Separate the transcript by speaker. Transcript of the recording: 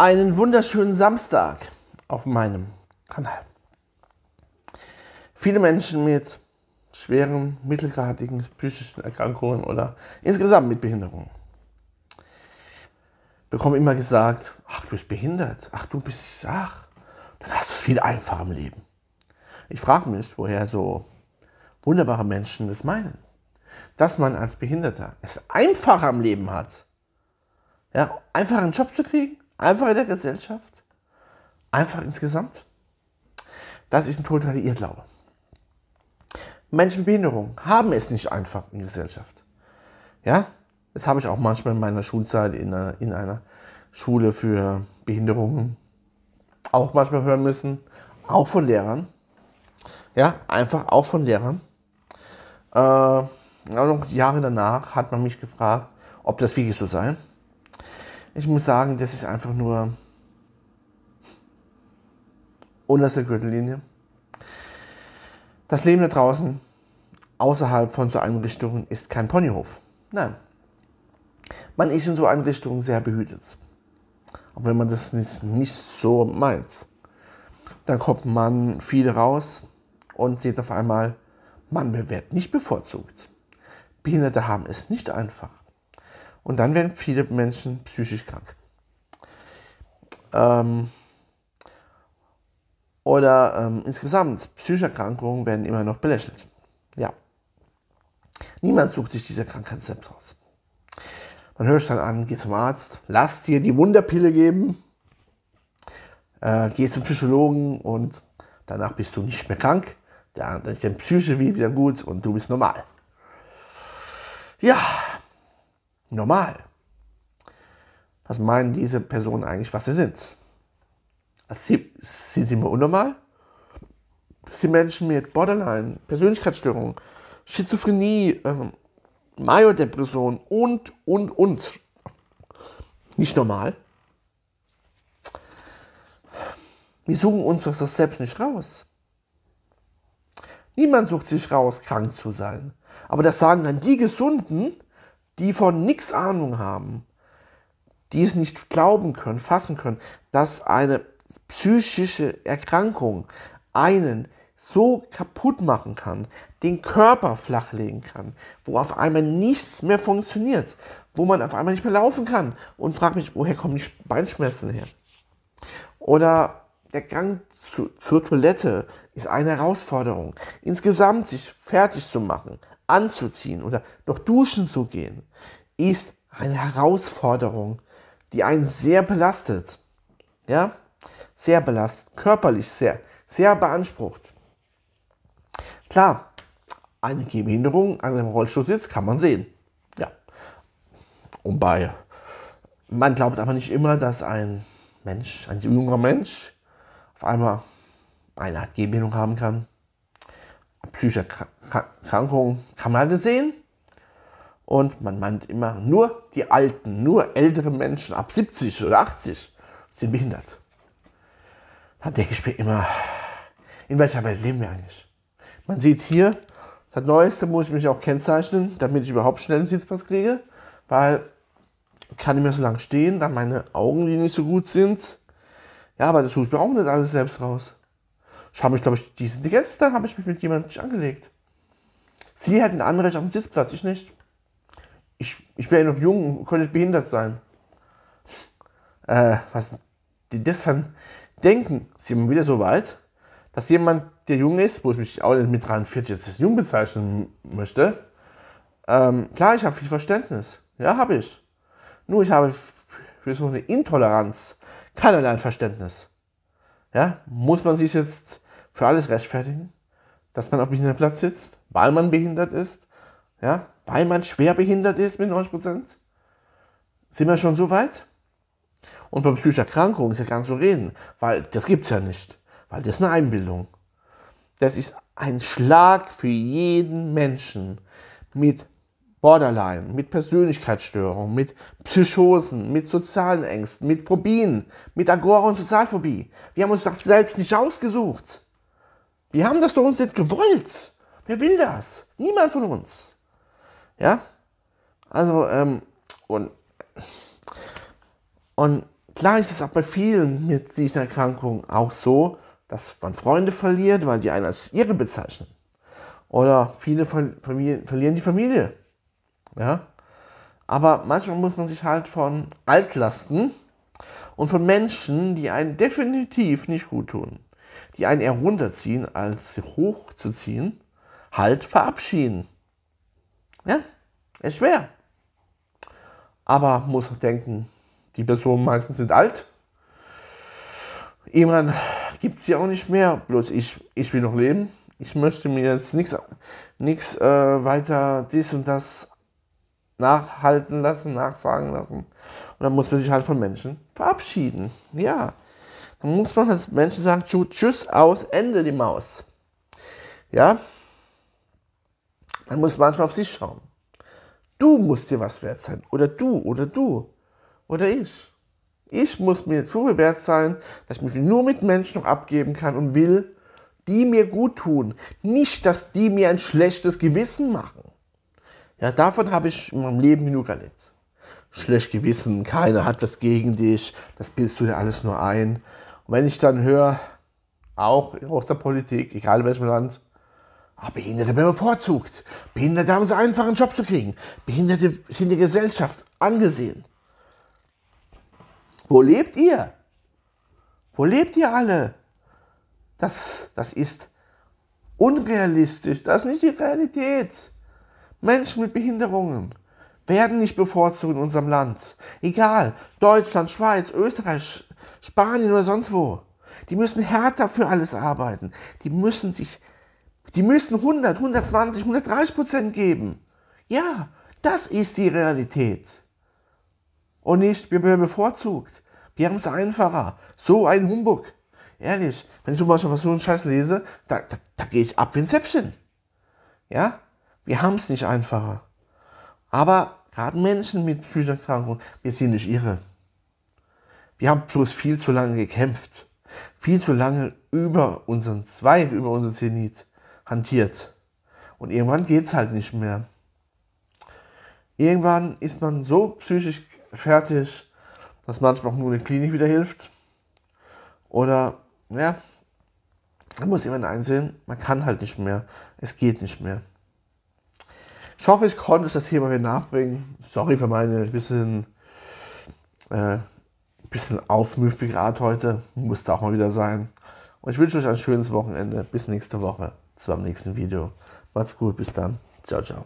Speaker 1: einen wunderschönen Samstag auf meinem Kanal. Viele Menschen mit schweren, mittelgradigen psychischen Erkrankungen oder insgesamt mit Behinderungen bekommen immer gesagt, ach du bist behindert, ach du bist, ach, dann hast du es viel einfacher im Leben. Ich frage mich, woher so wunderbare Menschen das meinen. Dass man als Behinderter es einfacher im Leben hat, ja, einfacher einen Job zu kriegen, Einfach in der Gesellschaft, einfach insgesamt. Das ist ein totaler Irrglaube. Menschen mit Behinderung haben es nicht einfach in der Gesellschaft. Ja, das habe ich auch manchmal in meiner Schulzeit in einer, in einer Schule für Behinderungen auch manchmal hören müssen, auch von Lehrern. Ja, einfach auch von Lehrern. Äh, noch Jahre danach hat man mich gefragt, ob das wirklich so sei ich muss sagen, das ist einfach nur unter der Gürtellinie. Das Leben da draußen, außerhalb von so Einrichtungen, ist kein Ponyhof. Nein. Man ist in so Einrichtungen sehr behütet. Auch wenn man das nicht, nicht so meint. Dann kommt man viele raus und sieht auf einmal, man wird nicht bevorzugt. Behinderte haben es nicht einfach. Und dann werden viele Menschen psychisch krank. Ähm, oder ähm, insgesamt, psychische Erkrankungen werden immer noch belächelt. Ja. Niemand sucht sich diese Krankheit selbst aus. Man hört dann an, geh zum Arzt, lass dir die Wunderpille geben, äh, geh zum Psychologen und danach bist du nicht mehr krank, dann ist deine Psyche wieder gut und du bist normal. Ja, normal? Was meinen diese Personen eigentlich, was sie sind? Sie, sie sind mir unnormal? Sind Menschen mit Borderline, Persönlichkeitsstörungen, Schizophrenie, ähm, Major-Depression und, und, und. Nicht normal. Wir suchen uns doch das selbst nicht raus. Niemand sucht sich raus, krank zu sein. Aber das sagen dann die Gesunden, die von nichts Ahnung haben, die es nicht glauben können, fassen können, dass eine psychische Erkrankung einen so kaputt machen kann, den Körper flachlegen kann, wo auf einmal nichts mehr funktioniert, wo man auf einmal nicht mehr laufen kann und fragt mich, woher kommen die Beinschmerzen her? Oder der Gang zu, zur Toilette ist eine Herausforderung. Insgesamt sich fertig zu machen, anzuziehen oder noch duschen zu gehen, ist eine Herausforderung, die einen sehr belastet. Ja, sehr belastet, körperlich sehr, sehr beansprucht. Klar, eine Gehbehinderung an einem Rollstuhlsitz kann man sehen. Ja. Und bei, man glaubt aber nicht immer, dass ein Mensch, ein junger Mensch, auf einmal eine Art Gehbehinderung haben kann psychische Erkrankungen kann man das sehen. Und man meint immer, nur die alten, nur ältere Menschen ab 70 oder 80 sind behindert. Da denke ich mir immer, in welcher Welt leben wir eigentlich? Man sieht hier, das Neueste muss ich mich auch kennzeichnen, damit ich überhaupt schnell einen Sitzplatz kriege, weil kann ich mir so lange stehen, da meine Augenlinien nicht so gut sind. Ja, aber das suche ich mir auch nicht alles selbst raus. Ich habe mich, glaube ich, diesen, die ganze Zeit habe ich mich mit jemandem nicht angelegt. Sie hätten Anrecht auf den Sitzplatz, ich nicht. Ich, ich bin ja noch jung und könnte behindert sein. Äh, was die das von denken? Sind wir wieder so weit, dass jemand, der jung ist, wo ich mich auch mit 43 jetzt als jung bezeichnen möchte, ähm, klar, ich habe viel Verständnis. Ja, habe ich. Nur ich habe für so eine Intoleranz keinerlei Verständnis. Ja, muss man sich jetzt für alles rechtfertigen, dass man auf Behindertenplatz sitzt, weil man behindert ist, ja, weil man schwer behindert ist mit 90 Prozent. Sind wir schon so weit? Und bei psychischer Erkrankung ist ja gar nicht zu reden, weil das gibt es ja nicht, weil das ist eine Einbildung. Das ist ein Schlag für jeden Menschen mit Borderline, mit Persönlichkeitsstörung, mit Psychosen, mit sozialen Ängsten, mit Phobien, mit Agora und Sozialphobie. Wir haben uns das selbst nicht ausgesucht. Wir haben das doch uns nicht gewollt. Wer will das? Niemand von uns. Ja? Also, ähm, und, und klar ist es auch bei vielen mit diesen Erkrankungen auch so, dass man Freunde verliert, weil die einen als ihre bezeichnen. Oder viele Familien, verlieren die Familie. Ja? Aber manchmal muss man sich halt von Altlasten und von Menschen, die einen definitiv nicht gut tun, die einen eher runterziehen als hochzuziehen, halt verabschieden. Ja, ist schwer. Aber muss auch denken, die Personen meistens sind alt. Jemand gibt es ja auch nicht mehr. Bloß ich, ich will noch leben. Ich möchte mir jetzt nichts äh, weiter dies und das nachhalten lassen, nachsagen lassen. Und dann muss man sich halt von Menschen verabschieden. Ja. Dann muss man als Menschen sagen, tschüss, aus, Ende die Maus. Ja? Man muss manchmal auf sich schauen. Du musst dir was wert sein. Oder du, oder du, oder ich. Ich muss mir so wert sein, dass ich mich nur mit Menschen noch abgeben kann und will, die mir gut tun. Nicht, dass die mir ein schlechtes Gewissen machen. Ja, davon habe ich in meinem Leben genug erlebt. Schlecht Gewissen, keiner hat was gegen dich, das bildest du dir alles nur ein. Und wenn ich dann höre, auch aus der Politik, egal in welchem Land, ah, Behinderte werden bevorzugt. Behinderte haben es einfach, einen Job zu kriegen. Behinderte sind in der Gesellschaft angesehen. Wo lebt ihr? Wo lebt ihr alle? Das, das ist unrealistisch. Das ist nicht die Realität. Menschen mit Behinderungen werden nicht bevorzugt in unserem Land. Egal, Deutschland, Schweiz, Österreich, Spanien oder sonst wo. Die müssen härter für alles arbeiten. Die müssen sich, die müssen 100, 120, 130 Prozent geben. Ja, das ist die Realität. Und nicht, wir werden bevorzugt. Wir haben es einfacher. So ein Humbug. Ehrlich, wenn ich zum Beispiel was so einen Scheiß lese, da, da, da gehe ich ab wie ein Zäpfchen. Ja, wir haben es nicht einfacher. Aber gerade Menschen mit Psychoerkrankungen, wir sind nicht irre. Wir haben bloß viel zu lange gekämpft, viel zu lange über unseren Zweig, über unseren Zenit hantiert. Und irgendwann geht es halt nicht mehr. Irgendwann ist man so psychisch fertig, dass manchmal auch nur eine Klinik wieder hilft. Oder, ja, da muss jemand einsehen, man kann halt nicht mehr. Es geht nicht mehr. Ich hoffe, ich konnte das Thema wieder nachbringen. Sorry für meine bisschen äh, bisschen Aufmüffigkeit heute. Musste auch mal wieder sein. Und ich wünsche euch ein schönes Wochenende. Bis nächste Woche zu meinem nächsten Video. Macht's gut, bis dann. Ciao, ciao.